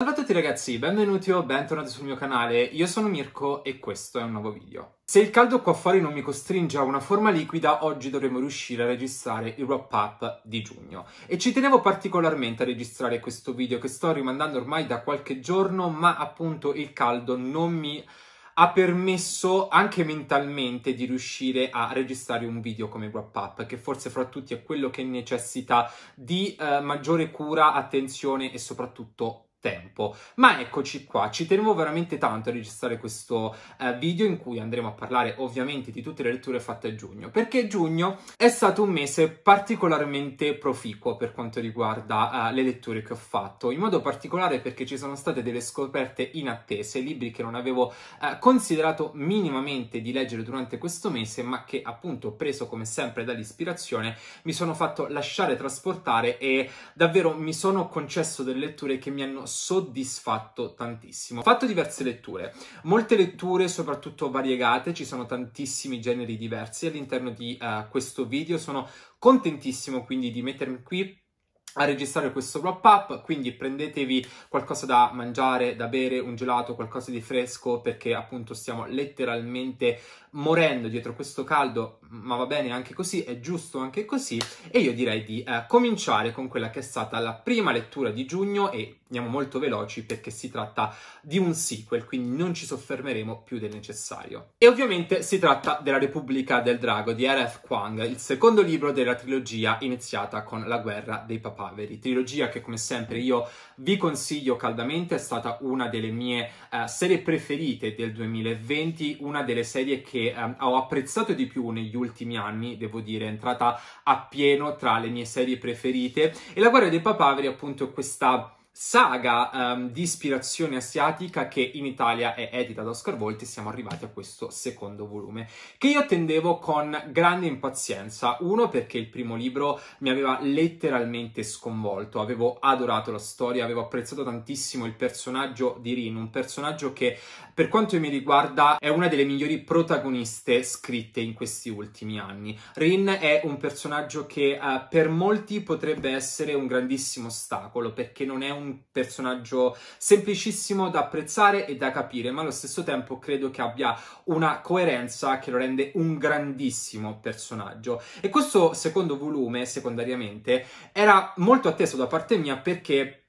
Salve a tutti ragazzi, benvenuti o bentornati sul mio canale, io sono Mirko e questo è un nuovo video. Se il caldo qua fuori non mi costringe a una forma liquida, oggi dovremo riuscire a registrare il wrap up di giugno. E ci tenevo particolarmente a registrare questo video che sto rimandando ormai da qualche giorno, ma appunto il caldo non mi ha permesso anche mentalmente di riuscire a registrare un video come wrap up, che forse fra tutti è quello che necessita di eh, maggiore cura, attenzione e soprattutto tempo. Ma eccoci qua, ci tenevo veramente tanto a registrare questo eh, video in cui andremo a parlare ovviamente di tutte le letture fatte a giugno, perché giugno è stato un mese particolarmente proficuo per quanto riguarda eh, le letture che ho fatto, in modo particolare perché ci sono state delle scoperte inattese, libri che non avevo eh, considerato minimamente di leggere durante questo mese, ma che appunto preso come sempre dall'ispirazione mi sono fatto lasciare trasportare e davvero mi sono concesso delle letture che mi hanno soddisfatto tantissimo. Ho fatto diverse letture, molte letture soprattutto variegate, ci sono tantissimi generi diversi all'interno di uh, questo video, sono contentissimo quindi di mettermi qui a registrare questo wrap up, quindi prendetevi qualcosa da mangiare, da bere, un gelato, qualcosa di fresco perché appunto stiamo letteralmente morendo dietro questo caldo ma va bene anche così, è giusto anche così e io direi di eh, cominciare con quella che è stata la prima lettura di giugno e andiamo molto veloci perché si tratta di un sequel, quindi non ci soffermeremo più del necessario. E ovviamente si tratta della Repubblica del Drago di R.F. Kwang, il secondo libro della trilogia iniziata con la guerra dei papaveri, trilogia che come sempre io vi consiglio caldamente, è stata una delle mie eh, serie preferite del 2020, una delle serie che eh, ho apprezzato di più negli ultimi anni, devo dire, è entrata a pieno tra le mie serie preferite. E La guerra dei papaveri, appunto, è questa saga um, di ispirazione asiatica che in Italia è edita da Oscar Volti e siamo arrivati a questo secondo volume che io attendevo con grande impazienza uno perché il primo libro mi aveva letteralmente sconvolto avevo adorato la storia avevo apprezzato tantissimo il personaggio di Rin un personaggio che per quanto mi riguarda è una delle migliori protagoniste scritte in questi ultimi anni Rin è un personaggio che uh, per molti potrebbe essere un grandissimo ostacolo perché non è un personaggio semplicissimo da apprezzare e da capire, ma allo stesso tempo credo che abbia una coerenza che lo rende un grandissimo personaggio. E questo secondo volume, secondariamente, era molto atteso da parte mia perché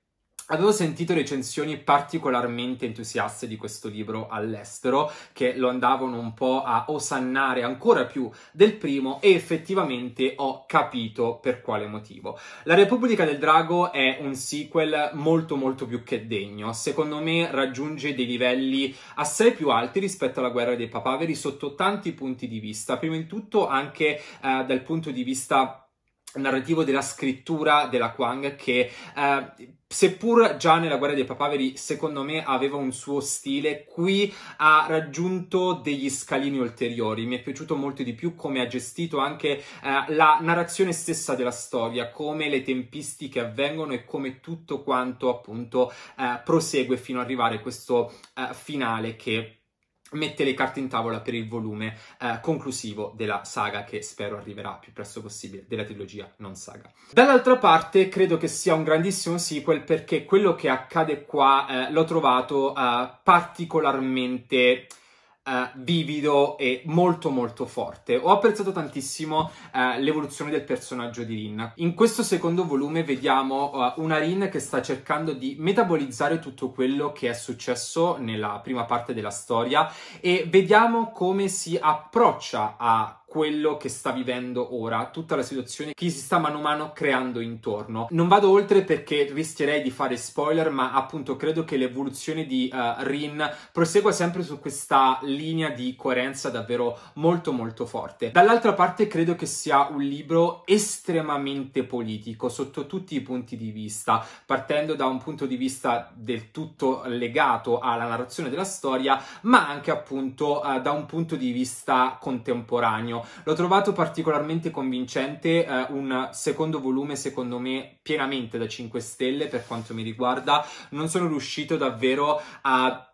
Avevo sentito recensioni particolarmente entusiaste di questo libro all'estero, che lo andavano un po' a osannare ancora più del primo e effettivamente ho capito per quale motivo. La Repubblica del Drago è un sequel molto molto più che degno, secondo me raggiunge dei livelli assai più alti rispetto alla Guerra dei Papaveri sotto tanti punti di vista, prima di tutto anche eh, dal punto di vista narrativo della scrittura della Quang che eh, seppur già nella guerra dei papaveri secondo me aveva un suo stile qui ha raggiunto degli scalini ulteriori mi è piaciuto molto di più come ha gestito anche eh, la narrazione stessa della storia come le tempistiche avvengono e come tutto quanto appunto eh, prosegue fino ad arrivare a questo eh, finale che mette le carte in tavola per il volume eh, conclusivo della saga che spero arriverà più presto possibile, della trilogia non saga. Dall'altra parte credo che sia un grandissimo sequel perché quello che accade qua eh, l'ho trovato eh, particolarmente eh, vivido e molto molto forte. Ho apprezzato tantissimo eh, l'evoluzione del personaggio di Rin. In questo secondo volume vediamo eh, una Rin che sta cercando di metabolizzare tutto quello che è successo nella prima parte della storia e vediamo come si approccia a quello che sta vivendo ora, tutta la situazione che si sta mano a mano creando intorno. Non vado oltre perché rischierei di fare spoiler, ma appunto credo che l'evoluzione di uh, Rin prosegua sempre su questa linea di coerenza davvero molto molto forte. Dall'altra parte credo che sia un libro estremamente politico sotto tutti i punti di vista, partendo da un punto di vista del tutto legato alla narrazione della storia, ma anche appunto uh, da un punto di vista contemporaneo L'ho trovato particolarmente convincente, eh, un secondo volume secondo me pienamente da 5 stelle per quanto mi riguarda. Non sono riuscito davvero a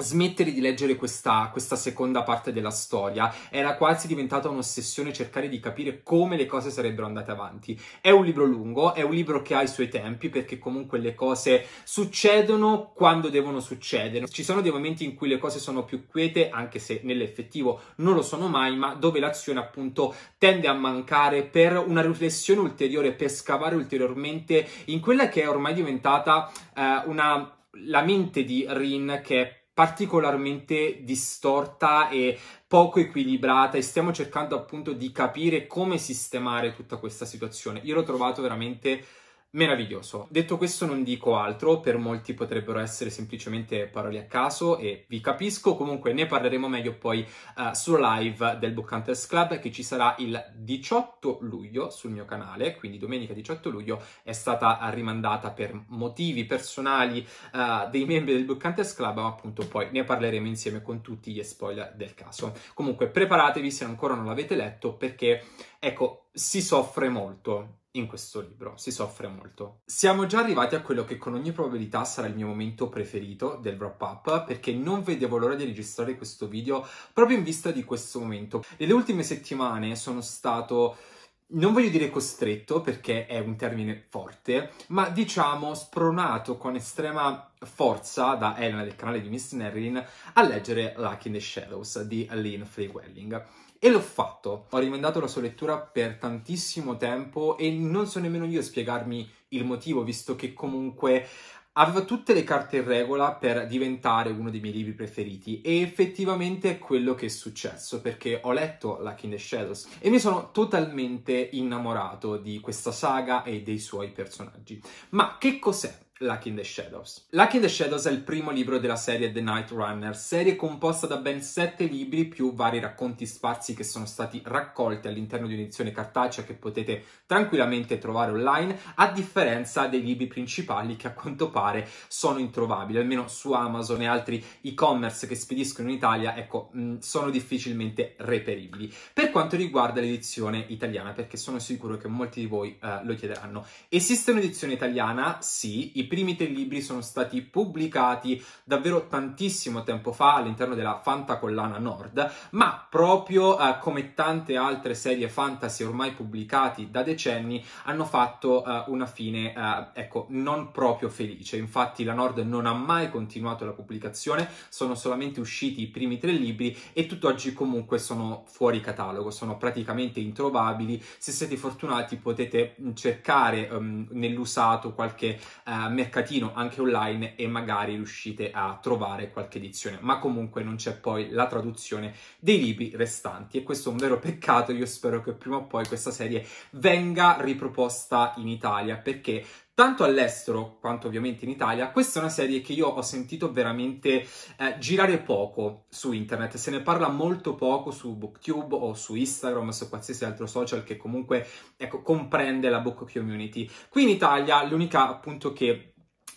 smettere di leggere questa, questa, seconda parte della storia. Era quasi diventata un'ossessione cercare di capire come le cose sarebbero andate avanti. È un libro lungo, è un libro che ha i suoi tempi, perché comunque le cose succedono quando devono succedere. Ci sono dei momenti in cui le cose sono più quiete, anche se nell'effettivo non lo sono mai, ma dove l'azione appunto tende a mancare per una riflessione ulteriore, per scavare ulteriormente in quella che è ormai diventata eh, una la mente di Rin che è particolarmente distorta e poco equilibrata e stiamo cercando appunto di capire come sistemare tutta questa situazione. Io l'ho trovato veramente Meraviglioso. Detto questo non dico altro, per molti potrebbero essere semplicemente parole a caso e vi capisco, comunque ne parleremo meglio poi uh, eh, sul live del Book Hunters Club che ci sarà il 18 luglio sul mio canale, quindi domenica 18 luglio è stata rimandata per motivi personali uh, dei membri del Book Hunters Club, ma appunto poi ne parleremo insieme con tutti gli spoiler del caso. Comunque preparatevi se ancora non l'avete letto perché ecco si soffre molto in questo libro, si soffre molto. Siamo già arrivati a quello che con ogni probabilità sarà il mio momento preferito del wrap up perché non vedevo l'ora di registrare questo video proprio in vista di questo momento. Nelle ultime settimane sono stato non voglio dire costretto perché è un termine forte, ma diciamo spronato con estrema forza da Elena del canale di Miss Nerrin a leggere Luck in the Shadows di Lynn Free Welling. E l'ho fatto. Ho rimandato la sua lettura per tantissimo tempo e non so nemmeno io spiegarmi il motivo, visto che comunque aveva tutte le carte in regola per diventare uno dei miei libri preferiti e effettivamente è quello che è successo perché ho letto Luck in the Shadows e mi sono totalmente innamorato di questa saga e dei suoi personaggi. Ma che cos'è Luck in the Shadows. Luck in the Shadows è il primo libro della serie The Night Runner, serie composta da ben sette libri più vari racconti sparsi che sono stati raccolti all'interno di un'edizione cartacea che potete tranquillamente trovare online, a differenza dei libri principali che a quanto pare sono introvabili, almeno su Amazon e altri e-commerce che spediscono in Italia, ecco, sono difficilmente reperibili. Per quanto riguarda l'edizione italiana, perché sono sicuro che molti di voi eh, lo chiederanno, esiste un'edizione italiana? Sì, i primi tre libri sono stati pubblicati davvero tantissimo tempo fa all'interno della Fantacollana Nord, ma proprio eh, come tante altre serie fantasy ormai pubblicate da decenni hanno fatto eh, una fine eh, ecco non proprio felice. Infatti la Nord non ha mai continuato la pubblicazione, sono solamente usciti i primi tre libri e tutt'oggi comunque sono fuori catalogo, sono praticamente introvabili. Se siete fortunati potete mm, cercare um, nell'usato qualche uh, mercatino anche online e magari riuscite a trovare qualche edizione, ma comunque non c'è poi la traduzione dei libri restanti e questo è un vero peccato, io spero che prima o poi questa serie venga riproposta in Italia perché tanto all'estero quanto ovviamente in Italia, questa è una serie che io ho sentito veramente eh, girare poco su internet, se ne parla molto poco su BookTube o su Instagram, o su qualsiasi altro social che comunque ecco, comprende la book community. Qui in Italia l'unica appunto che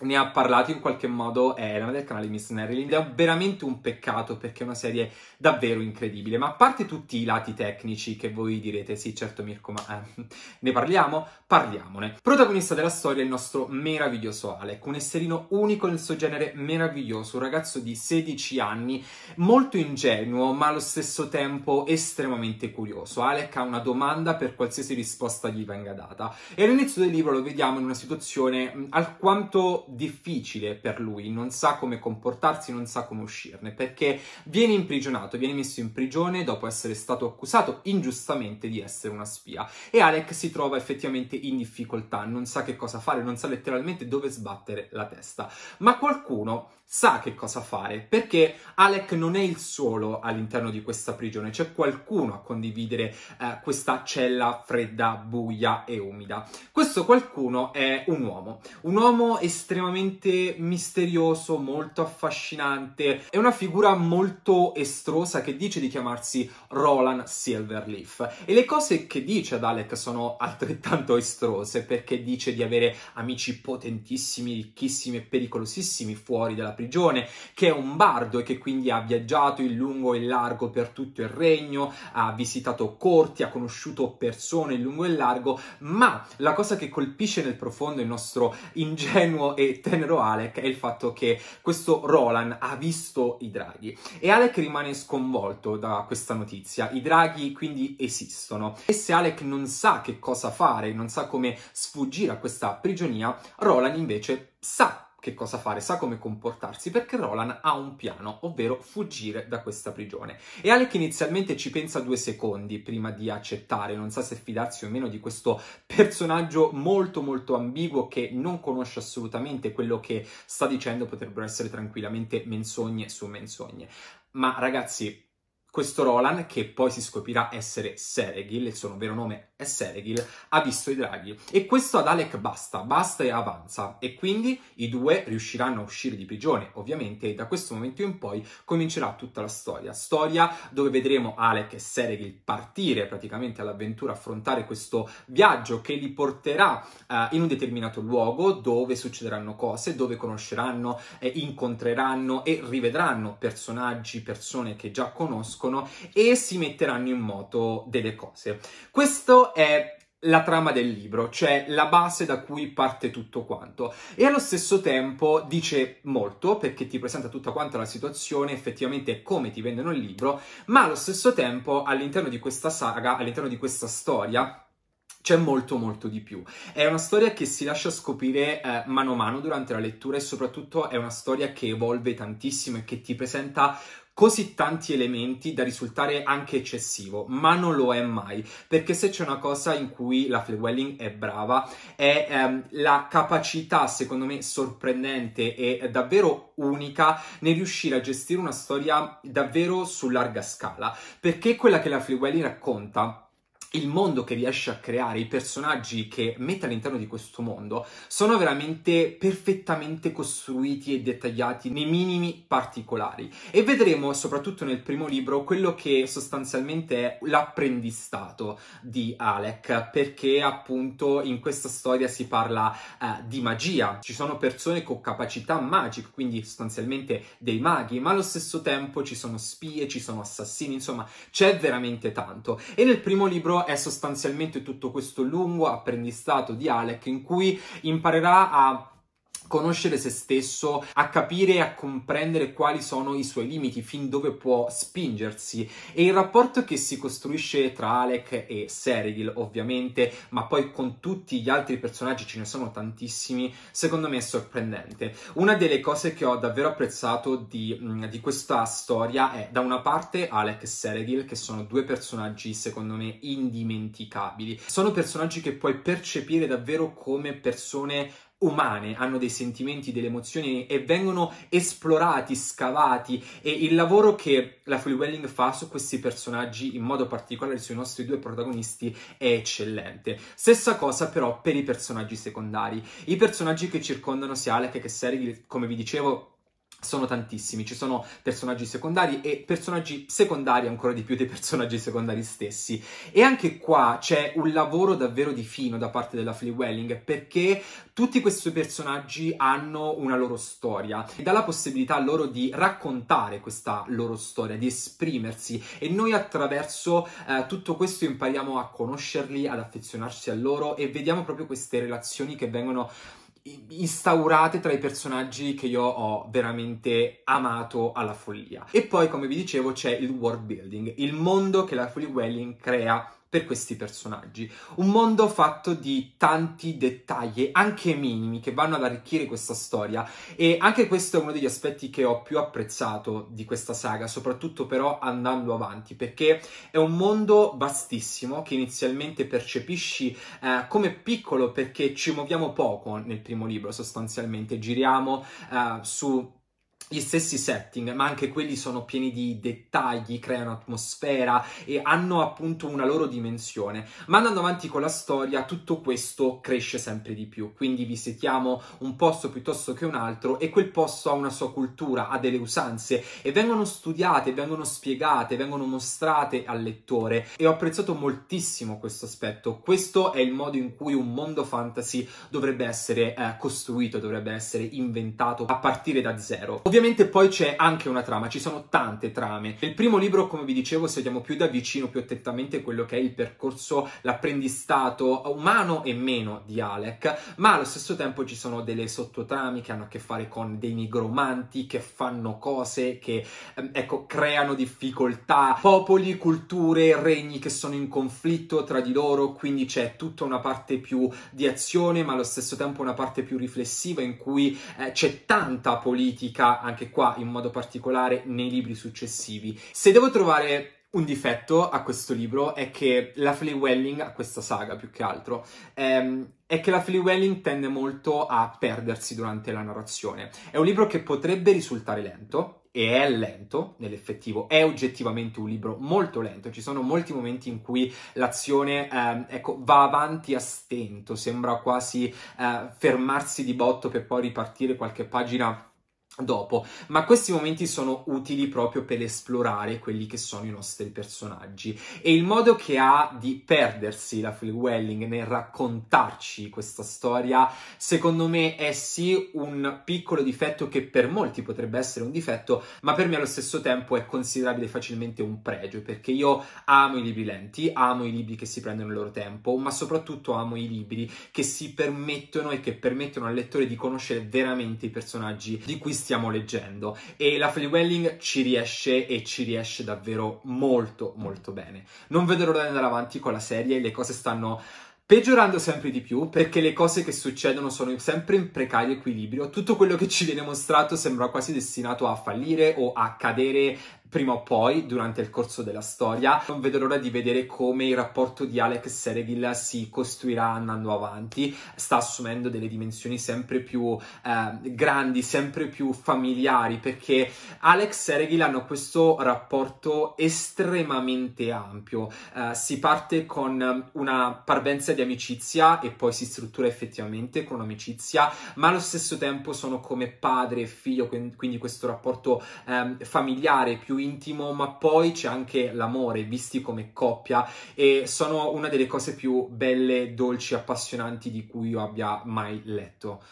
ne ha parlato in qualche modo Elena eh, del canale Miss Marilyn ed è veramente un peccato perché è una serie davvero incredibile ma a parte tutti i lati tecnici che voi direte sì certo Mirko ma eh, ne parliamo? Parliamone protagonista della storia è il nostro meraviglioso Alec un esserino unico nel suo genere meraviglioso un ragazzo di 16 anni molto ingenuo ma allo stesso tempo estremamente curioso Alec ha una domanda per qualsiasi risposta gli venga data e all'inizio del libro lo vediamo in una situazione mm, alquanto difficile per lui, non sa come comportarsi, non sa come uscirne, perché viene imprigionato, viene messo in prigione dopo essere stato accusato ingiustamente di essere una spia e Alec si trova effettivamente in difficoltà, non sa che cosa fare, non sa letteralmente dove sbattere la testa, ma qualcuno sa che cosa fare, perché Alec non è il solo all'interno di questa prigione, c'è qualcuno a condividere eh, questa cella fredda, buia e umida. Questo qualcuno è un uomo, un uomo estremamente estremamente misterioso, molto affascinante. È una figura molto estrosa che dice di chiamarsi Roland Silverleaf. E le cose che dice ad Alec sono altrettanto estrose perché dice di avere amici potentissimi, ricchissimi e pericolosissimi fuori dalla prigione, che è un bardo e che quindi ha viaggiato in lungo e in largo per tutto il regno, ha visitato corti, ha conosciuto persone in lungo e in largo, ma la cosa che colpisce nel profondo il nostro ingenuo e tenero Alec è il fatto che questo Roland ha visto i draghi e Alec rimane sconvolto da questa notizia. I draghi quindi esistono e se Alec non sa che cosa fare, non sa come sfuggire a questa prigionia, Roland invece sa che cosa fare, sa come comportarsi, perché Roland ha un piano, ovvero fuggire da questa prigione. E Alec inizialmente ci pensa due secondi prima di accettare, non sa se fidarsi o meno di questo personaggio molto molto ambiguo che non conosce assolutamente quello che sta dicendo potrebbero essere tranquillamente menzogne su menzogne. Ma ragazzi, questo Roland, che poi si scoprirà essere Seregil, il suo vero nome è Seregil, ha visto i draghi. E questo ad Alec basta, basta e avanza. E quindi i due riusciranno a uscire di prigione, ovviamente, e da questo momento in poi comincerà tutta la storia. Storia dove vedremo Alec e Seregil partire praticamente all'avventura, affrontare questo viaggio che li porterà eh, in un determinato luogo dove succederanno cose, dove conosceranno, eh, incontreranno e rivedranno personaggi, persone che già conoscono conoscono e si metteranno in moto delle cose. Questo è la trama del libro, cioè la base da cui parte tutto quanto. E allo stesso tempo dice molto perché ti presenta tutta quanta la situazione, effettivamente come ti vendono il libro, ma allo stesso tempo all'interno di questa saga, all'interno di questa storia, c'è molto molto di più. È una storia che si lascia scoprire eh, mano a mano durante la lettura e soprattutto è una storia che evolve tantissimo e che ti presenta così tanti elementi da risultare anche eccessivo, ma non lo è mai, perché se c'è una cosa in cui la Flewelling è brava è ehm, la capacità, secondo me, sorprendente e davvero unica nel riuscire a gestire una storia davvero su larga scala, perché quella che la Flewelling racconta il mondo che riesce a creare, i personaggi che mette all'interno di questo mondo, sono veramente perfettamente costruiti e dettagliati nei minimi particolari. E vedremo soprattutto nel primo libro quello che sostanzialmente è l'apprendistato di Alec, perché appunto in questa storia si parla eh, di magia. Ci sono persone con capacità magiche, quindi sostanzialmente dei maghi, ma allo stesso tempo ci sono spie, ci sono assassini, insomma c'è veramente tanto. E nel primo libro è sostanzialmente tutto questo lungo apprendistato di Alec in cui imparerà a conoscere se stesso, a capire e a comprendere quali sono i suoi limiti, fin dove può spingersi e il rapporto che si costruisce tra Alec e Seridil ovviamente, ma poi con tutti gli altri personaggi, ce ne sono tantissimi, secondo me è sorprendente. Una delle cose che ho davvero apprezzato di, di questa storia è da una parte Alec e Seridil che sono due personaggi secondo me indimenticabili, sono personaggi che puoi percepire davvero come persone umane, hanno dei sentimenti, delle emozioni e vengono esplorati, scavati e il lavoro che la Freewelling fa su questi personaggi, in modo particolare sui nostri due protagonisti, è eccellente. Stessa cosa però per i personaggi secondari, i personaggi che circondano sia Alec che Seri, come vi dicevo, sono tantissimi, ci sono personaggi secondari e personaggi secondari ancora di più dei personaggi secondari stessi. E anche qua c'è un lavoro davvero di fino da parte della Flea Welling perché tutti questi personaggi hanno una loro storia e dà la possibilità a loro di raccontare questa loro storia, di esprimersi e noi attraverso eh, tutto questo impariamo a conoscerli, ad affezionarci a loro e vediamo proprio queste relazioni che vengono instaurate tra i personaggi che io ho veramente amato alla follia. E poi, come vi dicevo, c'è il world building, il mondo che la Free Welling crea per questi personaggi. Un mondo fatto di tanti dettagli, anche minimi, che vanno ad arricchire questa storia e anche questo è uno degli aspetti che ho più apprezzato di questa saga, soprattutto però andando avanti, perché è un mondo vastissimo che inizialmente percepisci eh, come piccolo perché ci muoviamo poco nel primo libro sostanzialmente, giriamo eh, su gli stessi setting, ma anche quelli sono pieni di dettagli, creano atmosfera e hanno appunto una loro dimensione. Ma andando avanti con la storia, tutto questo cresce sempre di più. Quindi visitiamo un posto piuttosto che un altro e quel posto ha una sua cultura, ha delle usanze e vengono studiate, vengono spiegate, vengono mostrate al lettore e ho apprezzato moltissimo questo aspetto. Questo è il modo in cui un mondo fantasy dovrebbe essere eh, costruito, dovrebbe essere inventato a partire da zero. Ovviamente Ovviamente poi c'è anche una trama, ci sono tante trame. Nel primo libro, come vi dicevo, seguiamo più da vicino, più attentamente quello che è il percorso, l'apprendistato umano e meno di Alec, ma allo stesso tempo ci sono delle sottotrami che hanno a che fare con dei nigromanti che fanno cose che, ehm, ecco, creano difficoltà, popoli, culture, regni che sono in conflitto tra di loro, quindi c'è tutta una parte più di azione, ma allo stesso tempo una parte più riflessiva in cui eh, c'è tanta politica anche qua in modo particolare nei libri successivi. Se devo trovare un difetto a questo libro è che la Flea Welling, a questa saga più che altro, ehm, è che la Flea Welling tende molto a perdersi durante la narrazione. È un libro che potrebbe risultare lento, e è lento nell'effettivo, è oggettivamente un libro molto lento, ci sono molti momenti in cui l'azione ehm, ecco, va avanti a stento, sembra quasi eh, fermarsi di botto per poi ripartire qualche pagina dopo, ma questi momenti sono utili proprio per esplorare quelli che sono i nostri personaggi e il modo che ha di perdersi la Free Welling nel raccontarci questa storia, secondo me è sì un piccolo difetto che per molti potrebbe essere un difetto, ma per me allo stesso tempo è considerabile facilmente un pregio, perché io amo i libri lenti, amo i libri che si prendono il loro tempo, ma soprattutto amo i libri che si permettono e che permettono al lettore di conoscere veramente i personaggi di cui si stiamo leggendo e la Freddy Welling ci riesce e ci riesce davvero molto molto bene. Non vedo l'ora di andare avanti con la serie, le cose stanno peggiorando sempre di più perché le cose che succedono sono sempre in precario equilibrio, tutto quello che ci viene mostrato sembra quasi destinato a fallire o a cadere prima o poi durante il corso della storia. Non vedo l'ora di vedere come il rapporto di Alex e Sereville si costruirà andando avanti. Sta assumendo delle dimensioni sempre più eh, grandi, sempre più familiari, perché Alex e Sereville hanno questo rapporto estremamente ampio. Eh, si parte con una parvenza di amicizia e poi si struttura effettivamente con un'amicizia, ma allo stesso tempo sono come padre e figlio, quindi questo rapporto eh, familiare più intimo, ma poi c'è anche l'amore visti come coppia e sono una delle cose più belle, dolci, appassionanti di cui io abbia mai letto.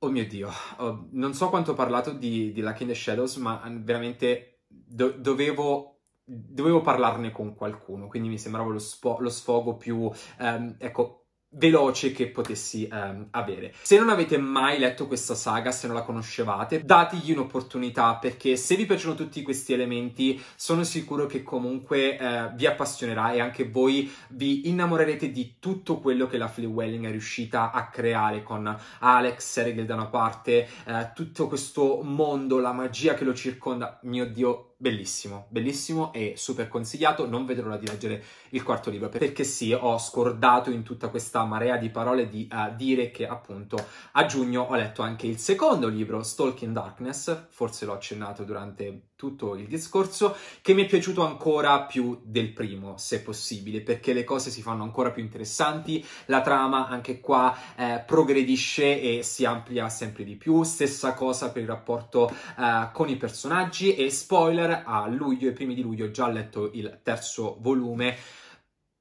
Oh mio Dio, oh, non so quanto ho parlato di, di Luck in the Shadows, ma mm, veramente do- dovevo dovevo parlarne con qualcuno, quindi mi sembrava lo, lo sfogo più, ehm, ecco, veloce che potessi um, avere. Se non avete mai letto questa saga, se non la conoscevate, dategli un'opportunità perché se vi piacciono tutti questi elementi sono sicuro che comunque uh, vi appassionerà e anche voi vi innamorerete di tutto quello che la Flewelling è riuscita a creare con Alex Sergel da una parte, uh, eh, tutto questo mondo, la magia che lo circonda. Mio Dio, bellissimo, bellissimo e super consigliato. Non vedrò l'ora di leggere il quarto libro perché sì, ho scordato in tutta questa marea di parole di uh, dire che appunto a giugno ho letto anche il secondo libro, Stalking Darkness, forse l'ho accennato durante tutto il discorso, che mi è piaciuto ancora più del primo, se possibile, perché le cose si fanno ancora più interessanti, la trama anche qua eh, progredisce e si amplia sempre di più, stessa cosa per il rapporto eh, con i personaggi e spoiler, a luglio, i primi di luglio, ho già letto il terzo volume,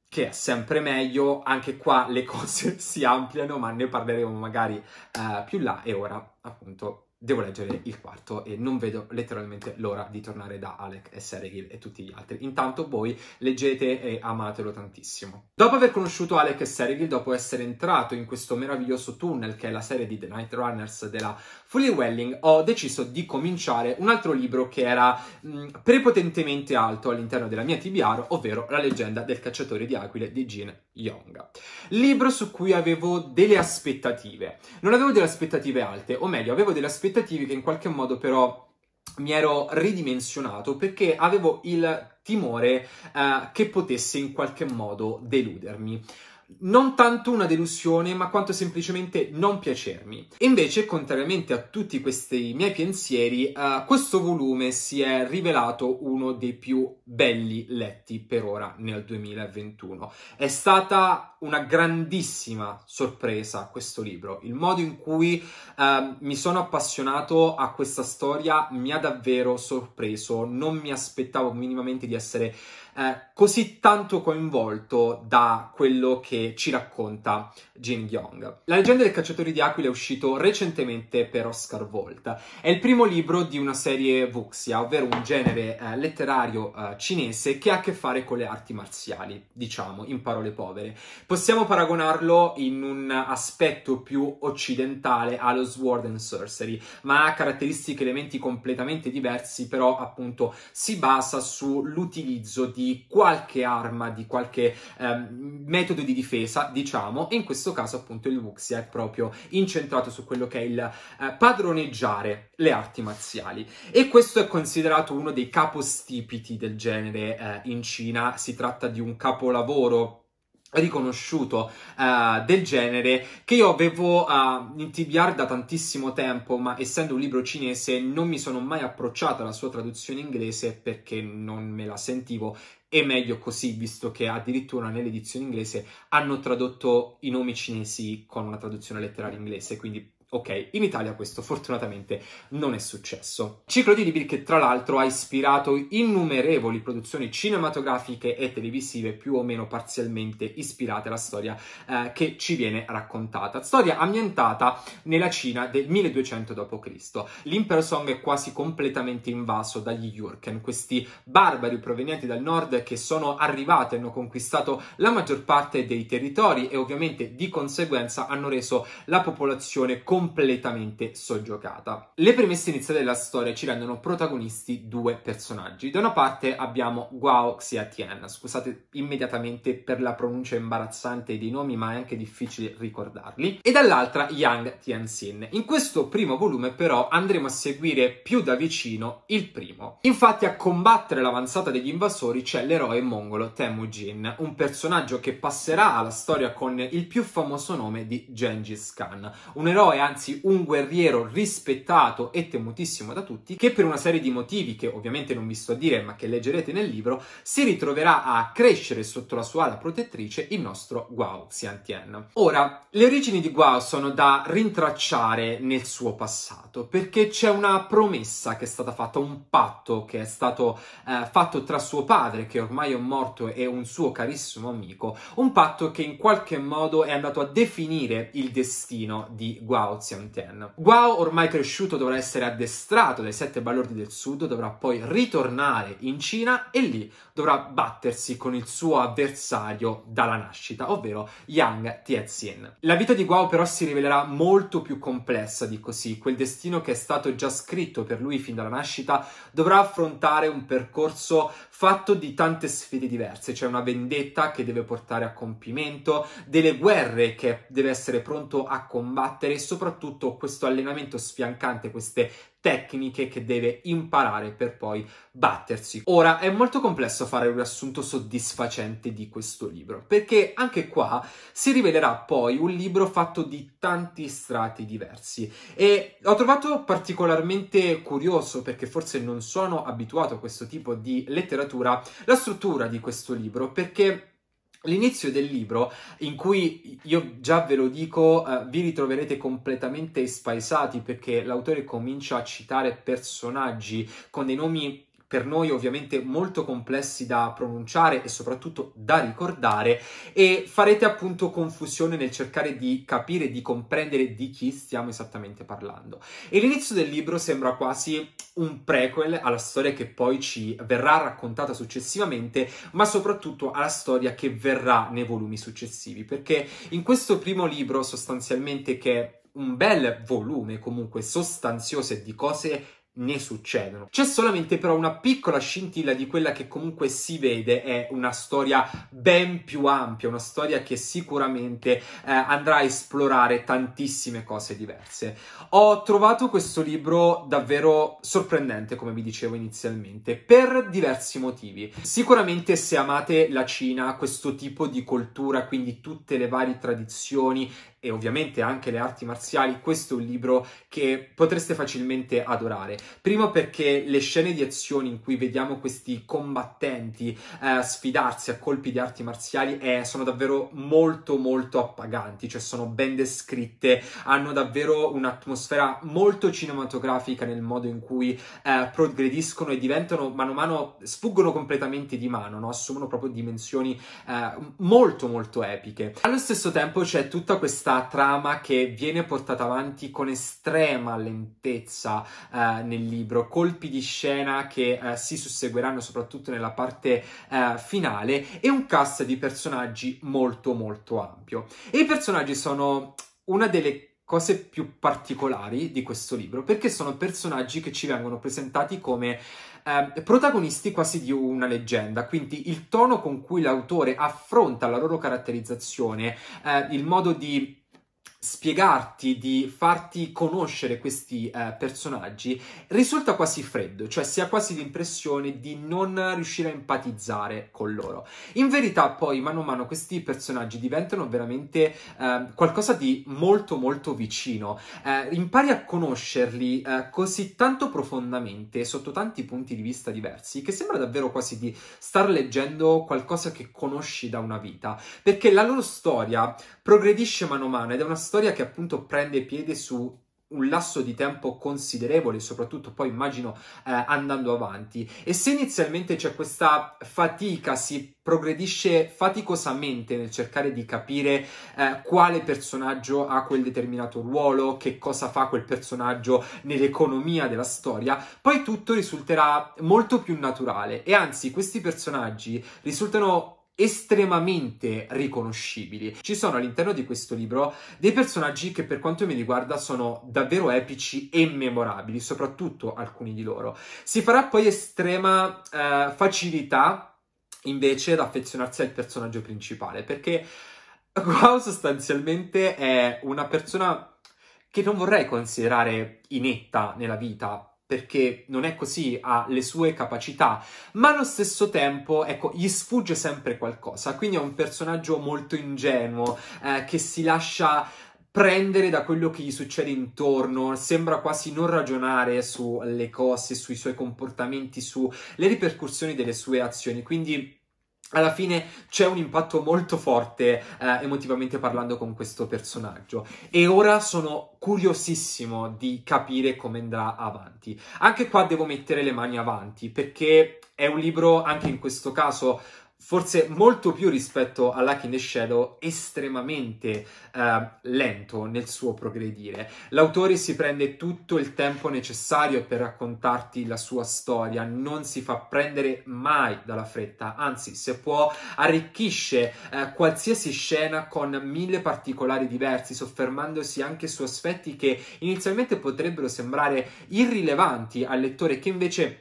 che è sempre meglio, anche qua le cose si ampliano, ma ne parleremo magari eh, più là e ora appunto devo leggere il quarto e non vedo letteralmente l'ora di tornare da Alec e Seregil e tutti gli altri. Intanto voi leggete e amatelo tantissimo. Dopo aver conosciuto Alec e Seregil, dopo essere entrato in questo meraviglioso tunnel che è la serie di The Night Runners della Fully Welling, ho deciso di cominciare un altro libro che era mh, mm, prepotentemente alto all'interno della mia TBR, ovvero La leggenda del cacciatore di aquile di Gene Young. Libro su cui avevo delle aspettative. Non avevo delle aspettative alte, o meglio, avevo delle aspettative che in qualche modo però mi ero ridimensionato perché avevo il timore eh, che potesse in qualche modo deludermi non tanto una delusione, ma quanto semplicemente non piacermi. Invece, contrariamente a tutti questi miei pensieri, uh, questo volume si è rivelato uno dei più belli letti per ora nel 2021. È stata una grandissima sorpresa questo libro. Il modo in cui uh, mi sono appassionato a questa storia mi ha davvero sorpreso. Non mi aspettavo minimamente di essere eh, così tanto coinvolto da quello che ci racconta Jin Yong. La leggenda del cacciatore di aquile è uscito recentemente per Oscar Volt. È il primo libro di una serie Wuxia, ovvero un genere eh, letterario eh, cinese che ha a che fare con le arti marziali, diciamo in parole povere. Possiamo paragonarlo in un aspetto più occidentale allo Sword and Sorcery, ma ha caratteristiche e elementi completamente diversi, però appunto si basa sull'utilizzo di di qualche arma, di qualche ehm, metodo di difesa, diciamo, e in questo caso appunto il Wuxia è proprio incentrato su quello che è il eh, padroneggiare le arti marziali e questo è considerato uno dei capostipiti del genere eh, in Cina, si tratta di un capolavoro riconosciuto uh, del genere che io avevo uh, in TBR da tantissimo tempo ma essendo un libro cinese non mi sono mai approcciato alla sua traduzione inglese perché non me la sentivo e meglio così visto che addirittura nell'edizione inglese hanno tradotto i nomi cinesi con una traduzione letteraria inglese quindi Ok, in Italia questo fortunatamente non è successo. Ciclo di Libri che tra l'altro ha ispirato innumerevoli produzioni cinematografiche e televisive più o meno parzialmente ispirate alla storia eh, che ci viene raccontata. Storia ambientata nella Cina del 1200 d.C. L'impero Song è quasi completamente invaso dagli Yurken, questi barbari provenienti dal nord che sono arrivati e hanno conquistato la maggior parte dei territori e ovviamente di conseguenza hanno reso la popolazione completamente completamente soggiocata. Le premesse iniziali della storia ci rendono protagonisti due personaggi. Da una parte abbiamo Guao Xiatian, scusate immediatamente per la pronuncia imbarazzante dei nomi, ma è anche difficile ricordarli, e dall'altra Yang Tianxin. In questo primo volume però andremo a seguire più da vicino il primo. Infatti a combattere l'avanzata degli invasori c'è l'eroe mongolo Temujin, un personaggio che passerà alla storia con il più famoso nome di Gengis Khan, un eroe anzi un guerriero rispettato e temutissimo da tutti, che per una serie di motivi che ovviamente non vi sto a dire ma che leggerete nel libro, si ritroverà a crescere sotto la sua ala protettrice il nostro Guao Xiantian. Ora, le origini di Guao sono da rintracciare nel suo passato, perché c'è una promessa che è stata fatta, un patto che è stato eh, fatto tra suo padre, che ormai è morto, e un suo carissimo amico, un patto che in qualche modo è andato a definire il destino di Guao Ocean Tien. Guao, ormai cresciuto, dovrà essere addestrato dai sette balordi del sud, dovrà poi ritornare in Cina e lì dovrà battersi con il suo avversario dalla nascita, ovvero Yang Tietzin. La vita di Guao però si rivelerà molto più complessa di così, quel destino che è stato già scritto per lui fin dalla nascita dovrà affrontare un percorso fatto di tante sfide diverse, c'è cioè una vendetta che deve portare a compimento, delle guerre che deve essere pronto a combattere e soprattutto questo allenamento sfiancante, queste tecniche che deve imparare per poi battersi. Ora è molto complesso fare un riassunto soddisfacente di questo libro, perché anche qua si rivelerà poi un libro fatto di tanti strati diversi e ho trovato particolarmente curioso perché forse non sono abituato a questo tipo di letteratura la struttura di questo libro perché L'inizio del libro, in cui io già ve lo dico, eh, vi ritroverete completamente spaesati perché l'autore comincia a citare personaggi con dei nomi per noi ovviamente molto complessi da pronunciare e soprattutto da ricordare e farete appunto confusione nel cercare di capire, di comprendere di chi stiamo esattamente parlando. E l'inizio del libro sembra quasi un prequel alla storia che poi ci verrà raccontata successivamente, ma soprattutto alla storia che verrà nei volumi successivi, perché in questo primo libro sostanzialmente che è un bel volume comunque sostanzioso e di cose ne succedono. C'è solamente però una piccola scintilla di quella che comunque si vede è una storia ben più ampia, una storia che sicuramente eh, andrà a esplorare tantissime cose diverse. Ho trovato questo libro davvero sorprendente, come vi dicevo inizialmente, per diversi motivi. Sicuramente se amate la Cina, questo tipo di cultura, quindi tutte le varie tradizioni e ovviamente anche le arti marziali, questo è un libro che potreste facilmente adorare. Primo perché le scene di azione in cui vediamo questi combattenti eh, sfidarsi a colpi di arti marziali eh, sono davvero molto molto appaganti, cioè sono ben descritte, hanno davvero un'atmosfera molto cinematografica nel modo in cui eh, progrediscono e diventano mano a mano, sfuggono completamente di mano, no? assumono proprio dimensioni eh, molto molto epiche. Allo stesso tempo c'è tutta questa questa trama che viene portata avanti con estrema lentezza eh, nel libro, colpi di scena che eh, si susseguiranno soprattutto nella parte eh, finale e un cast di personaggi molto molto ampio. E i personaggi sono una delle cose più particolari di questo libro perché sono personaggi che ci vengono presentati come eh, protagonisti quasi di una leggenda, quindi il tono con cui l'autore affronta la loro caratterizzazione, eh, il modo di spiegarti, di farti conoscere questi eh, personaggi, risulta quasi freddo, cioè si ha quasi l'impressione di non riuscire a empatizzare con loro. In verità poi, mano a mano, questi personaggi diventano veramente eh, qualcosa di molto molto vicino. Eh, impari a conoscerli eh, così tanto profondamente, sotto tanti punti di vista diversi, che sembra davvero quasi di star leggendo qualcosa che conosci da una vita, perché la loro storia progredisce mano a mano ed è una storia storia che appunto prende piede su un lasso di tempo considerevole, soprattutto poi immagino eh, andando avanti. E se inizialmente c'è questa fatica, si progredisce faticosamente nel cercare di capire eh, quale personaggio ha quel determinato ruolo, che cosa fa quel personaggio nell'economia della storia, poi tutto risulterà molto più naturale e anzi questi personaggi risultano estremamente riconoscibili. Ci sono all'interno di questo libro dei personaggi che per quanto mi riguarda sono davvero epici e memorabili, soprattutto alcuni di loro. Si farà poi estrema eh, facilità invece ad affezionarsi al personaggio principale, perché Wow sostanzialmente è una persona che non vorrei considerare inetta nella vita, perché non è così, ha le sue capacità, ma allo stesso tempo, ecco, gli sfugge sempre qualcosa, quindi è un personaggio molto ingenuo, eh, che si lascia prendere da quello che gli succede intorno, sembra quasi non ragionare sulle cose, sui suoi comportamenti, sulle ripercussioni delle sue azioni, quindi alla fine c'è un impatto molto forte eh, emotivamente parlando con questo personaggio e ora sono curiosissimo di capire come andrà avanti. Anche qua devo mettere le mani avanti perché è un libro anche in questo caso forse molto più rispetto a Lucky in the Shadow, estremamente eh, lento nel suo progredire. L'autore si prende tutto il tempo necessario per raccontarti la sua storia, non si fa prendere mai dalla fretta, anzi, se può, arricchisce eh, qualsiasi scena con mille particolari diversi, soffermandosi anche su aspetti che inizialmente potrebbero sembrare irrilevanti al lettore, che invece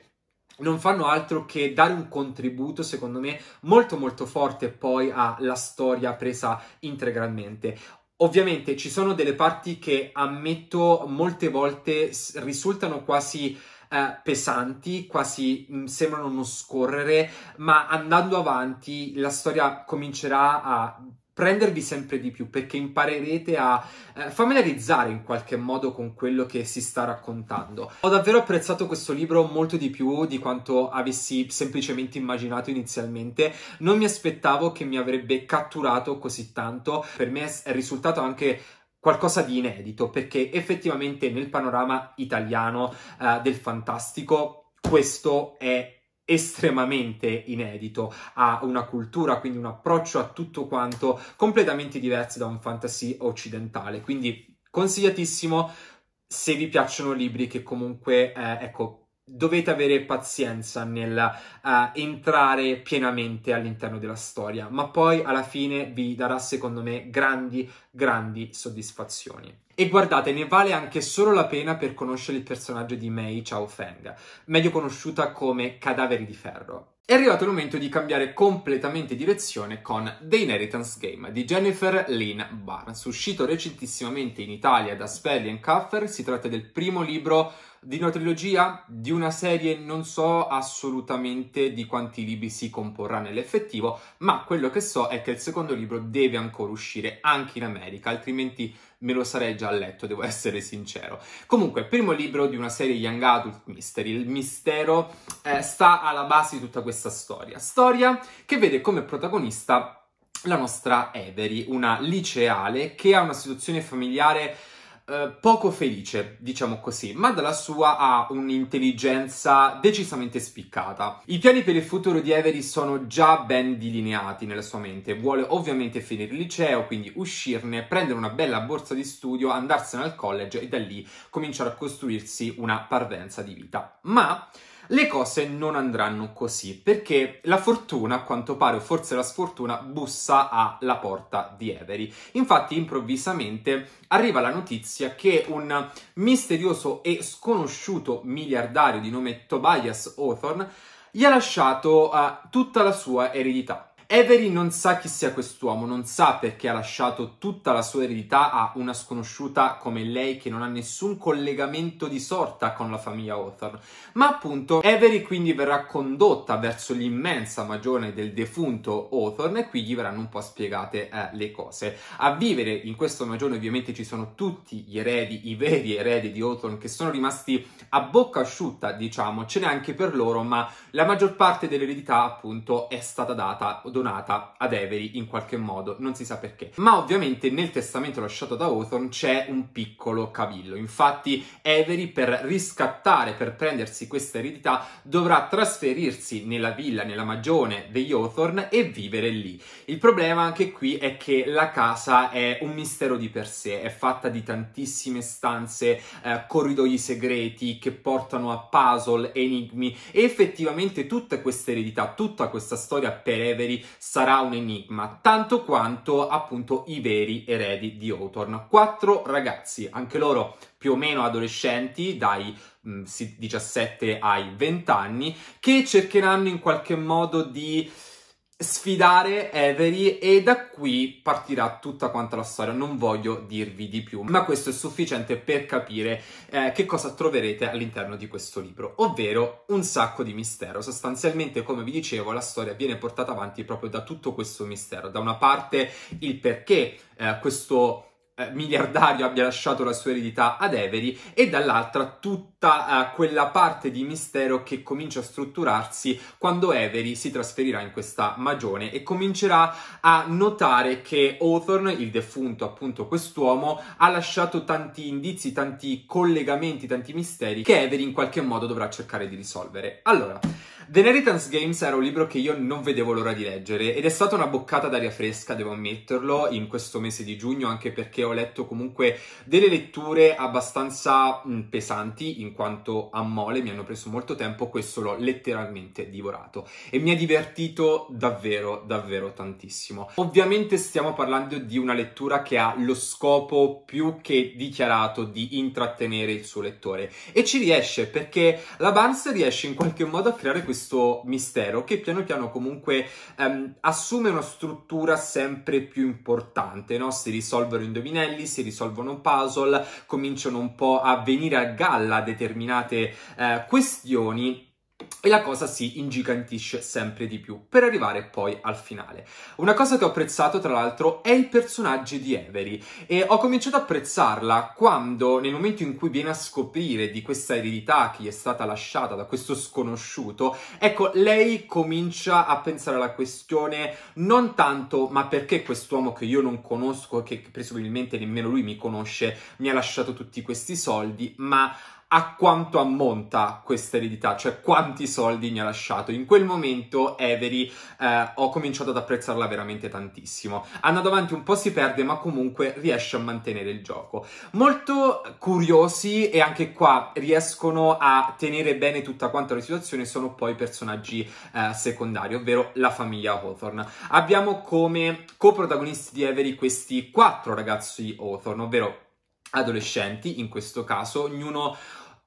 non fanno altro che dare un contributo, secondo me, molto molto forte poi alla storia presa integralmente. Ovviamente ci sono delle parti che ammetto molte volte risultano quasi eh, pesanti, quasi mm, sembrano non scorrere, ma andando avanti la storia comincerà a prendervi sempre di più perché imparerete a eh, familiarizzare in qualche modo con quello che si sta raccontando. Ho davvero apprezzato questo libro molto di più di quanto avessi semplicemente immaginato inizialmente. Non mi aspettavo che mi avrebbe catturato così tanto. Per me è risultato anche qualcosa di inedito perché effettivamente nel panorama italiano eh, del fantastico questo è estremamente inedito, ha una cultura, quindi un approccio a tutto quanto completamente diverso da un fantasy occidentale, quindi consigliatissimo se vi piacciono libri che comunque, eh, ecco, dovete avere pazienza nel uh, entrare pienamente all'interno della storia, ma poi alla fine vi darà secondo me grandi, grandi soddisfazioni. E guardate, ne vale anche solo la pena per conoscere il personaggio di Mei Chao Feng, meglio conosciuta come Cadaveri di Ferro. È arrivato il momento di cambiare completamente direzione con The Inheritance Game di Jennifer Lynn Barnes, uscito recentissimamente in Italia da Spelli Cuffer. Si tratta del primo libro di una trilogia, di una serie, non so assolutamente di quanti libri si comporrà nell'effettivo, ma quello che so è che il secondo libro deve ancora uscire anche in America, altrimenti me lo sarei già letto, devo essere sincero. Comunque, primo libro di una serie Young Adult Mystery, il mistero eh, sta alla base di tutta questa storia. Storia che vede come protagonista la nostra Avery, una liceale che ha una situazione familiare eh, poco felice, diciamo così, ma dalla sua ha un'intelligenza decisamente spiccata. I piani per il futuro di Avery sono già ben delineati nella sua mente. Vuole ovviamente finire il liceo, quindi uscirne, prendere una bella borsa di studio, andarsene al college e da lì cominciare a costruirsi una parvenza di vita. Ma le cose non andranno così, perché la fortuna, a quanto pare, o forse la sfortuna, bussa alla porta di Avery. Infatti, improvvisamente arriva la notizia che un misterioso e sconosciuto miliardario di nome Tobias Hawthorne gli ha lasciato uh, tutta la sua eredità Avery non sa chi sia quest'uomo, non sa perché ha lasciato tutta la sua eredità a una sconosciuta come lei che non ha nessun collegamento di sorta con la famiglia Hawthorne. Ma appunto Avery quindi verrà condotta verso l'immensa magione del defunto Hawthorne e qui gli verranno un po' spiegate eh, le cose. A vivere in questo magione ovviamente ci sono tutti gli eredi, i veri eredi di Hawthorne che sono rimasti a bocca asciutta, diciamo, ce n'è anche per loro, ma la maggior parte dell'eredità appunto è stata data abbandonata ad Avery in qualche modo, non si sa perché. Ma ovviamente nel testamento lasciato da Hawthorne c'è un piccolo cavillo. Infatti Avery per riscattare, per prendersi questa eredità, dovrà trasferirsi nella villa, nella magione degli Hawthorne e vivere lì. Il problema anche qui è che la casa è un mistero di per sé, è fatta di tantissime stanze, eh, corridoi segreti che portano a puzzle, enigmi e effettivamente tutta questa eredità, tutta questa storia per Avery sarà un enigma, tanto quanto appunto i veri eredi di Hawthorne. Quattro ragazzi, anche loro più o meno adolescenti, dai 17 mm, ai 20 anni, che cercheranno in qualche modo di sfidare Avery e da qui partirà tutta quanta la storia, non voglio dirvi di più, ma questo è sufficiente per capire eh, che cosa troverete all'interno di questo libro, ovvero un sacco di mistero. Sostanzialmente, come vi dicevo, la storia viene portata avanti proprio da tutto questo mistero, da una parte il perché eh, questo eh, miliardario abbia lasciato la sua eredità ad Avery e dall'altra tutta eh, quella parte di mistero che comincia a strutturarsi quando Avery si trasferirà in questa magione e comincerà a notare che Hawthorne, il defunto appunto quest'uomo, ha lasciato tanti indizi, tanti collegamenti, tanti misteri che Avery in qualche modo dovrà cercare di risolvere. Allora, The Inheritance Games era un libro che io non vedevo l'ora di leggere ed è stata una boccata d'aria fresca, devo ammetterlo, in questo mese di giugno, anche perché ho letto comunque delle letture abbastanza mh, pesanti, in quanto a mole mi hanno preso molto tempo, questo l'ho letteralmente divorato e mi ha divertito davvero, davvero tantissimo. Ovviamente stiamo parlando di una lettura che ha lo scopo più che dichiarato di intrattenere il suo lettore e ci riesce perché la Barnes riesce in qualche modo a creare questo questo mistero che piano piano comunque ehm, assume una struttura sempre più importante, no? Si risolvono indovinelli, si risolvono puzzle, cominciano un po' a venire a galla determinate eh, questioni e la cosa si ingigantisce sempre di più per arrivare poi al finale. Una cosa che ho apprezzato tra l'altro è il personaggio di Avery e ho cominciato ad apprezzarla quando nel momento in cui viene a scoprire di questa eredità che gli è stata lasciata da questo sconosciuto, ecco lei comincia a pensare alla questione non tanto ma perché quest'uomo che io non conosco che presumibilmente nemmeno lui mi conosce mi ha lasciato tutti questi soldi, ma a quanto ammonta questa eredità, cioè quanti soldi mi ha lasciato. In quel momento Avery eh, ho cominciato ad apprezzarla veramente tantissimo. Andando avanti un po' si perde, ma comunque riesce a mantenere il gioco. Molto curiosi e anche qua riescono a tenere bene tutta quanta la situazione sono poi i personaggi eh, secondari, ovvero la famiglia Hawthorne. Abbiamo come coprotagonisti di Avery questi quattro ragazzi Hawthorne, ovvero adolescenti in questo caso, ognuno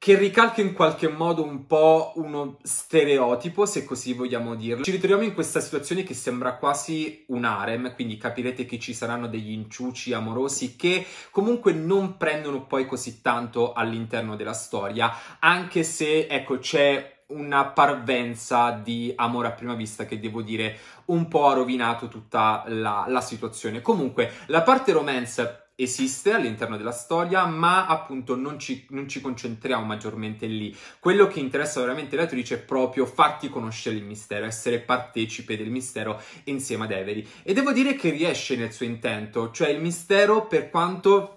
che ricalca in qualche modo un po' uno stereotipo, se così vogliamo dirlo. Ci ritroviamo in questa situazione che sembra quasi un harem, quindi capirete che ci saranno degli inciuci amorosi che comunque non prendono poi così tanto all'interno della storia, anche se, ecco, c'è una parvenza di amore a prima vista che devo dire un po' ha rovinato tutta la, la situazione. Comunque, la parte romance esiste all'interno della storia, ma appunto non ci, non ci, concentriamo maggiormente lì. Quello che interessa veramente l'autrice è proprio farti conoscere il mistero, essere partecipe del mistero insieme ad Avery. E devo dire che riesce nel suo intento, cioè il mistero per quanto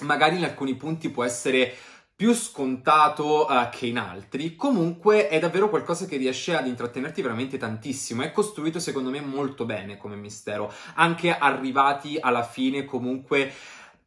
magari in alcuni punti può essere più scontato uh, che in altri, comunque è davvero qualcosa che riesce ad intrattenerti veramente tantissimo, è costruito secondo me molto bene come mistero, anche arrivati alla fine comunque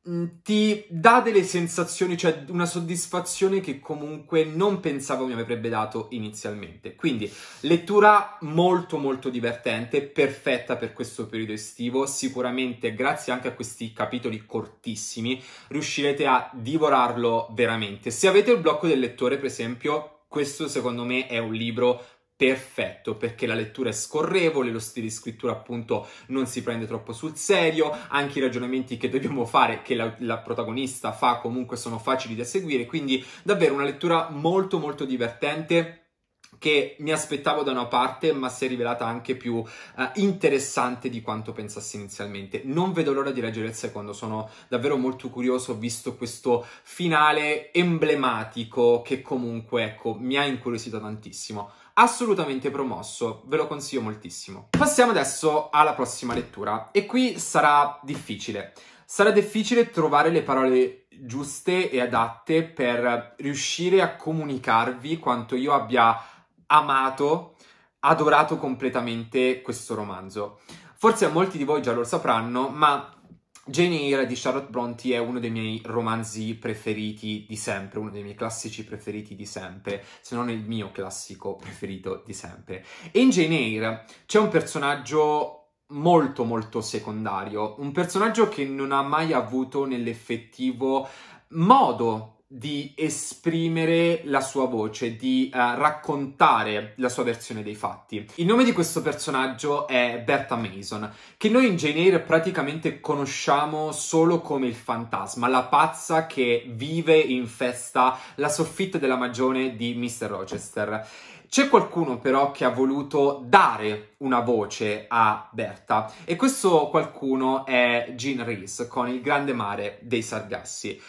Mm, ti dà delle sensazioni, cioè una soddisfazione che comunque non pensavo mi avrebbe dato inizialmente. Quindi lettura molto molto divertente, perfetta per questo periodo estivo, sicuramente grazie anche a questi capitoli cortissimi riuscirete a divorarlo veramente. Se avete il blocco del lettore, per esempio, questo secondo me è un libro perfetto perché la lettura è scorrevole, lo stile di scrittura appunto non si prende troppo sul serio, anche i ragionamenti che dobbiamo fare, che la, la, protagonista fa comunque sono facili da seguire, quindi davvero una lettura molto molto divertente che mi aspettavo da una parte ma si è rivelata anche più uh, interessante di quanto pensassi inizialmente. Non vedo l'ora di leggere il secondo, sono davvero molto curioso, ho visto questo finale emblematico che comunque ecco, mi ha incuriosito tantissimo assolutamente promosso, ve lo consiglio moltissimo. Passiamo adesso alla prossima lettura e qui sarà difficile. Sarà difficile trovare le parole giuste e adatte per riuscire a comunicarvi quanto io abbia amato, adorato completamente questo romanzo. Forse a molti di voi già lo sapranno, ma Jane Eyre di Charlotte Bronte è uno dei miei romanzi preferiti di sempre, uno dei miei classici preferiti di sempre, se non il mio classico preferito di sempre. E in Jane Eyre c'è un personaggio molto molto secondario, un personaggio che non ha mai avuto nell'effettivo modo di esprimere la sua voce, di uh, raccontare la sua versione dei fatti. Il nome di questo personaggio è Bertha Mason, che noi in Jane Eyre praticamente conosciamo solo come il fantasma, la pazza che vive e infesta la soffitta della magione di Mr. Rochester. C'è qualcuno però che ha voluto dare una voce a Berta e questo qualcuno è Gene Reese con Il grande mare dei sargassi.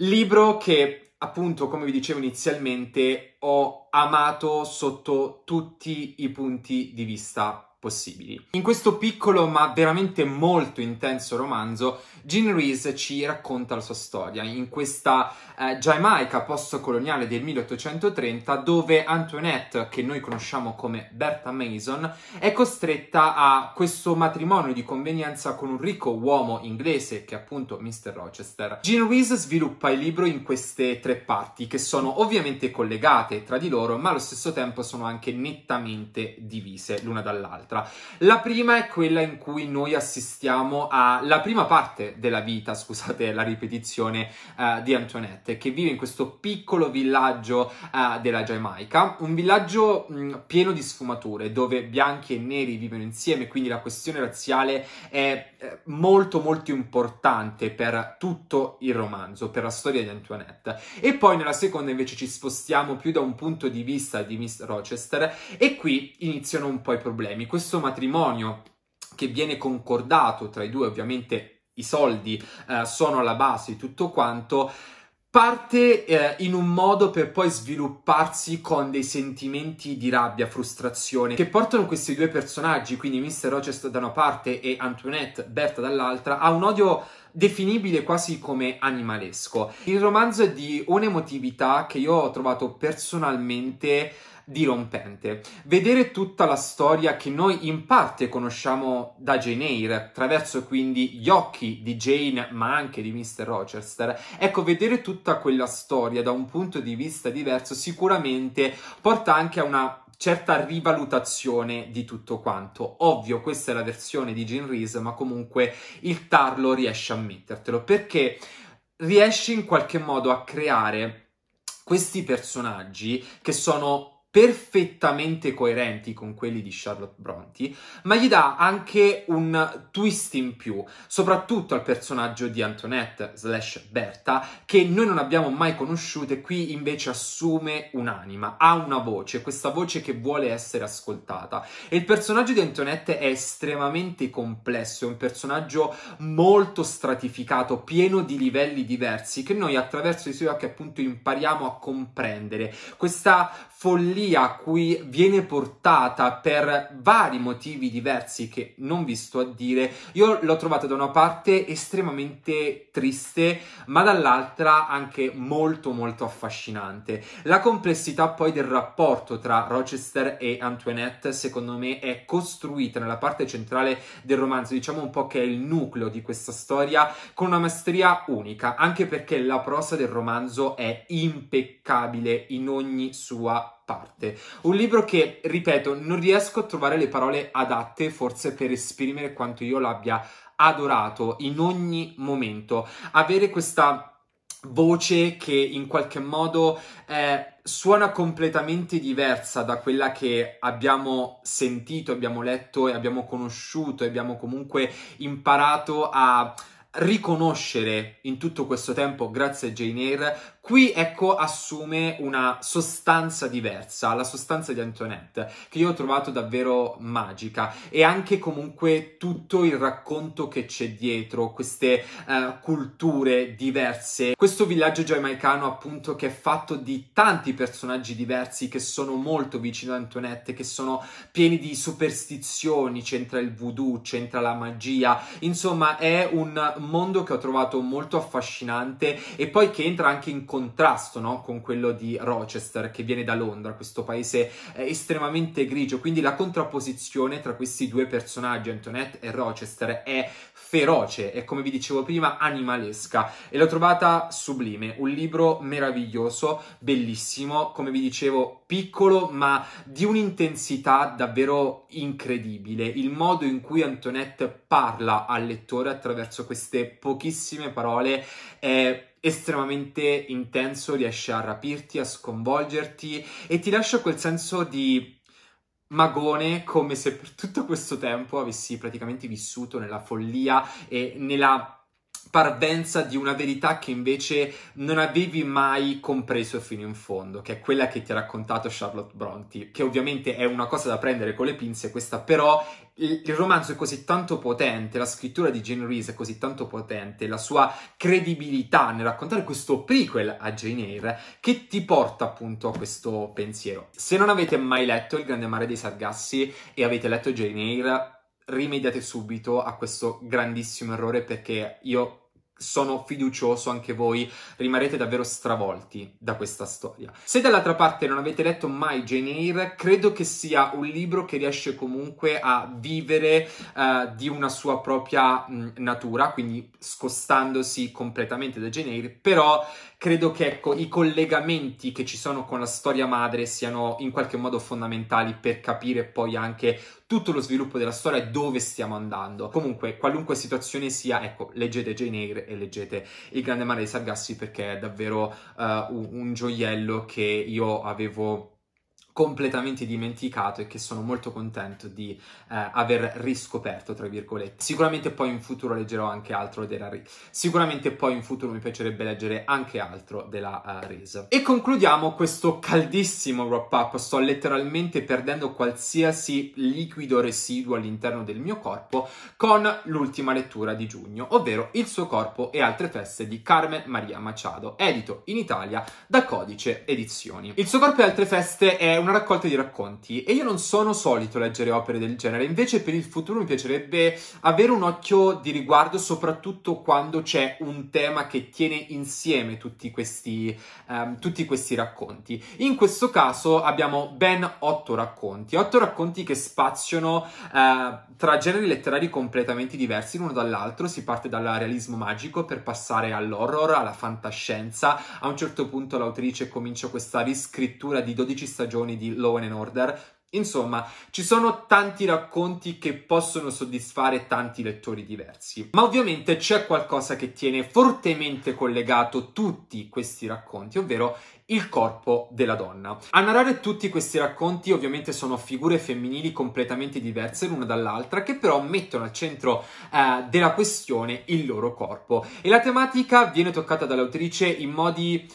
Libro che, appunto, come vi dicevo inizialmente, ho amato sotto tutti i punti di vista possibili. In questo piccolo ma veramente molto intenso romanzo Jean Rees ci racconta la sua storia in questa eh, Giamaica post-coloniale del 1830 dove Antoinette, che noi conosciamo come Bertha Mason, è costretta a questo matrimonio di convenienza con un ricco uomo inglese che è appunto Mr. Rochester. Jean Rees sviluppa il libro in queste tre parti che sono ovviamente collegate tra di loro ma allo stesso tempo sono anche nettamente divise l'una dall'altra. La prima è quella in cui noi assistiamo alla prima parte della vita, scusate la ripetizione, uh, di Antoinette, che vive in questo piccolo villaggio uh, della Giamaica, un villaggio mh, pieno di sfumature, dove bianchi e neri vivono insieme, quindi la questione razziale è eh, molto molto importante per tutto il romanzo, per la storia di Antoinette. E poi nella seconda invece ci spostiamo più da un punto di vista di Miss Rochester e qui iniziano un po' i problemi. Questo matrimonio che viene concordato tra i due, ovviamente i soldi eh, sono la base di tutto quanto, parte eh, in un modo per poi svilupparsi con dei sentimenti di rabbia, frustrazione che portano questi due personaggi, quindi Mr. Rochester da una parte e Antoinette Berta dall'altra, a un odio definibile quasi come animalesco. Il romanzo è di un'emotività che io ho trovato personalmente dirompente. Vedere tutta la storia che noi in parte conosciamo da Jane Eyre, attraverso quindi gli occhi di Jane, ma anche di Mr. Rochester, ecco, vedere tutta quella storia da un punto di vista diverso sicuramente porta anche a una certa rivalutazione di tutto quanto. Ovvio, questa è la versione di Jane Reese, ma comunque il tarlo riesce a mettertelo perché riesce in qualche modo a creare questi personaggi che sono perfettamente coerenti con quelli di Charlotte Bronte, ma gli dà anche un twist in più, soprattutto al personaggio di Antoinette slash Berta, che noi non abbiamo mai conosciuto e qui invece assume un'anima, ha una voce, questa voce che vuole essere ascoltata. E il personaggio di Antoinette è estremamente complesso, è un personaggio molto stratificato, pieno di livelli diversi, che noi attraverso i suoi occhi appunto impariamo a comprendere. Questa follia a cui viene portata per vari motivi diversi che non vi sto a dire, io l'ho trovata da una parte estremamente triste, ma dall'altra anche molto molto affascinante. La complessità poi del rapporto tra Rochester e Antoinette, secondo me, è costruita nella parte centrale del romanzo, diciamo un po' che è il nucleo di questa storia, con una maestria unica, anche perché la prosa del romanzo è impeccabile in ogni sua parte. Un libro che, ripeto, non riesco a trovare le parole adatte forse per esprimere quanto io l'abbia adorato in ogni momento. Avere questa voce che in qualche modo eh, suona completamente diversa da quella che abbiamo sentito, abbiamo letto e abbiamo conosciuto e abbiamo comunque imparato a riconoscere in tutto questo tempo grazie a Jane Eyre, qui ecco assume una sostanza diversa, la sostanza di Antoinette, che io ho trovato davvero magica e anche comunque tutto il racconto che c'è dietro, queste uh, culture diverse, questo villaggio giamaicano appunto che è fatto di tanti personaggi diversi che sono molto vicino ad Antoinette, che sono pieni di superstizioni, c'entra il voodoo, c'entra la magia, insomma è un mondo che ho trovato molto affascinante e poi che entra anche in contrasto no? con quello di Rochester che viene da Londra, questo paese eh, estremamente grigio, quindi la contrapposizione tra questi due personaggi, Antoinette e Rochester, è feroce e come vi dicevo prima animalesca e l'ho trovata sublime, un libro meraviglioso, bellissimo, come vi dicevo piccolo ma di un'intensità davvero incredibile, il modo in cui Antoinette parla al lettore attraverso queste pochissime parole è estremamente intenso, riesce a rapirti, a sconvolgerti e ti lascia quel senso di magone come se per tutto questo tempo avessi praticamente vissuto nella follia e nella parvenza di una verità che invece non avevi mai compreso fino in fondo, che è quella che ti ha raccontato Charlotte Bronte, che ovviamente è una cosa da prendere con le pinze questa, però il, romanzo è così tanto potente, la scrittura di Jane Reese è così tanto potente, la sua credibilità nel raccontare questo prequel a Jane Eyre che ti porta appunto a questo pensiero. Se non avete mai letto Il grande mare dei sargassi e avete letto Jane Eyre, rimediate subito a questo grandissimo errore perché io sono fiducioso anche voi rimarrete davvero stravolti da questa storia. Se dall'altra parte non avete letto mai Jane Eyre, credo che sia un libro che riesce comunque a vivere uh, di una sua propria mh, natura, quindi scostandosi completamente da Jane Eyre, però credo che ecco, i collegamenti che ci sono con la storia madre siano in qualche modo fondamentali per capire poi anche tutto lo sviluppo della storia e dove stiamo andando. Comunque, qualunque situazione sia, ecco, leggete Jane Eyre e leggete Il Grande Mare dei Sargassi perché è davvero uh, un, un gioiello che io avevo completamente dimenticato e che sono molto contento di eh, aver riscoperto, tra virgolette. Sicuramente poi in futuro leggerò anche altro della Re. Sicuramente poi in futuro mi piacerebbe leggere anche altro della uh, eh, Rese. E concludiamo questo caldissimo wrap up. Sto letteralmente perdendo qualsiasi liquido residuo all'interno del mio corpo con l'ultima lettura di giugno, ovvero Il suo corpo e altre feste di Carmen Maria Machado, edito in Italia da Codice Edizioni. Il suo corpo e altre feste è una una raccolta di racconti e io non sono solito leggere opere del genere, invece per il futuro mi piacerebbe avere un occhio di riguardo soprattutto quando c'è un tema che tiene insieme tutti questi, um, tutti questi racconti. In questo caso abbiamo ben otto racconti, otto racconti che spaziano uh, tra generi letterari completamente diversi l'uno dall'altro, si parte dal realismo magico per passare all'horror, alla fantascienza, a un certo punto l'autrice comincia questa riscrittura di 12 stagioni di Law and Order. Insomma, ci sono tanti racconti che possono soddisfare tanti lettori diversi, ma ovviamente c'è qualcosa che tiene fortemente collegato tutti questi racconti, ovvero il corpo della donna. A narrare tutti questi racconti ovviamente sono figure femminili completamente diverse l'una dall'altra che però mettono al centro eh, della questione il loro corpo e la tematica viene toccata dall'autrice in modi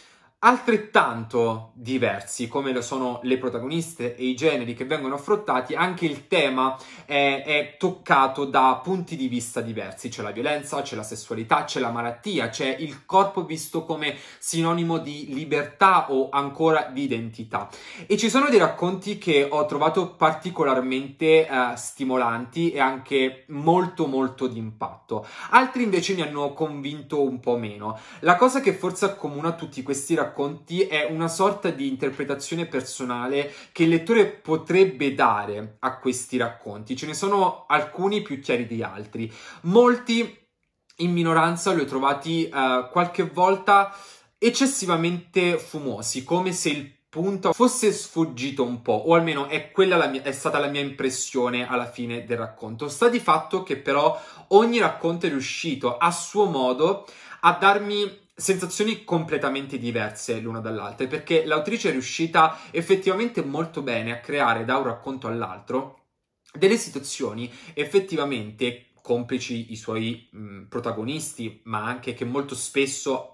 altrettanto diversi come lo sono le protagoniste e i generi che vengono affrontati, anche il tema è, è, toccato da punti di vista diversi. C'è la violenza, c'è la sessualità, c'è la malattia, c'è il corpo visto come sinonimo di libertà o ancora di identità. E ci sono dei racconti che ho trovato particolarmente eh, stimolanti e anche molto molto d'impatto. Altri invece mi hanno convinto un po' meno. La cosa che forse accomuna tutti questi racconti racconti è una sorta di interpretazione personale che il lettore potrebbe dare a questi racconti. Ce ne sono alcuni più chiari di altri. Molti in minoranza li ho trovati uh, qualche volta eccessivamente fumosi, come se il punto fosse sfuggito un po', o almeno è quella mia, è stata la mia impressione alla fine del racconto. Sta di fatto che però ogni racconto è riuscito a suo modo a darmi sensazioni completamente diverse l'una dall'altra, perché l'autrice è riuscita effettivamente molto bene a creare da un racconto all'altro delle situazioni effettivamente complici i suoi mh, protagonisti, ma anche che molto spesso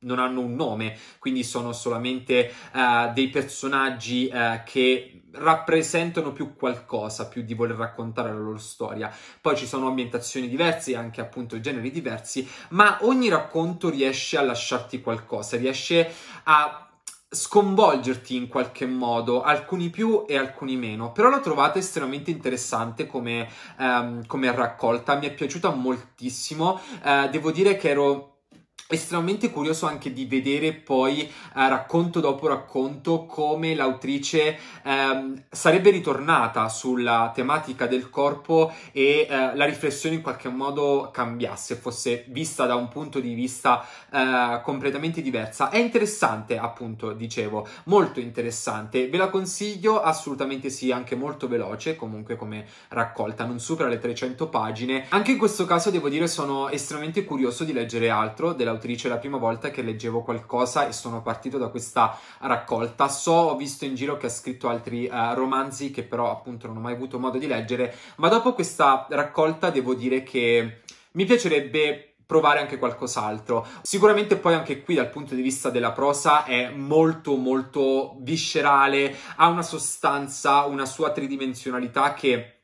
non hanno un nome, quindi sono solamente uh, dei personaggi uh, che rappresentano più qualcosa, più di voler raccontare la loro storia. Poi ci sono ambientazioni diverse, anche appunto generi diversi, ma ogni racconto riesce a lasciarti qualcosa, riesce a sconvolgerti in qualche modo, alcuni più e alcuni meno, però l'ho trovata estremamente interessante come, um, come raccolta, mi è piaciuta moltissimo, uh, devo dire che ero estremamente curioso anche di vedere poi eh, racconto dopo racconto come l'autrice ehm, sarebbe ritornata sulla tematica del corpo e eh, la riflessione in qualche modo cambiasse, fosse vista da un punto di vista eh, completamente diversa. È interessante, appunto, dicevo, molto interessante. Ve la consiglio assolutamente sì, anche molto veloce, comunque come raccolta, non supera le 300 pagine. Anche in questo caso devo dire sono estremamente curioso di leggere altro dell'autrice dell'autrice la prima volta che leggevo qualcosa e sono partito da questa raccolta. So, ho visto in giro che ha scritto altri uh, romanzi che però appunto non ho mai avuto modo di leggere, ma dopo questa raccolta devo dire che mi piacerebbe provare anche qualcos'altro. Sicuramente poi anche qui dal punto di vista della prosa è molto molto viscerale, ha una sostanza, una sua tridimensionalità che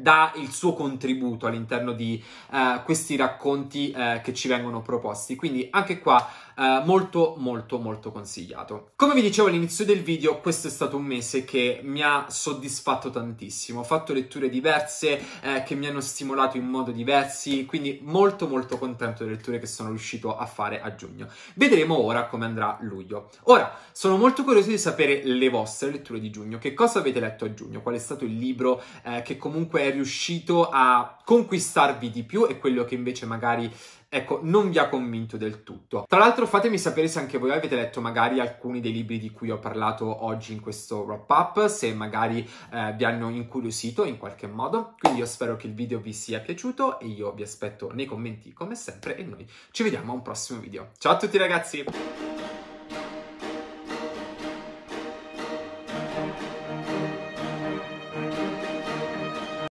dà il suo contributo all'interno di eh, questi racconti eh, che ci vengono proposti. Quindi anche qua eh, molto molto molto consigliato. Come vi dicevo all'inizio del video, questo è stato un mese che mi ha soddisfatto tantissimo, ho fatto letture diverse eh, che mi hanno stimolato in modo diversi, quindi molto molto contento delle letture che sono riuscito a fare a giugno. Vedremo ora come andrà luglio. Ora, sono molto curioso di sapere le vostre letture di giugno, che cosa avete letto a giugno, qual è stato il libro eh, che comunque è riuscito a conquistarvi di più e quello che invece magari ecco, non vi ha convinto del tutto. Tra l'altro fatemi sapere se anche voi avete letto magari alcuni dei libri di cui ho parlato oggi in questo wrap up, se magari eh, vi hanno incuriosito in qualche modo. Quindi io spero che il video vi sia piaciuto e io vi aspetto nei commenti come sempre e noi ci vediamo a un prossimo video. Ciao a tutti ragazzi!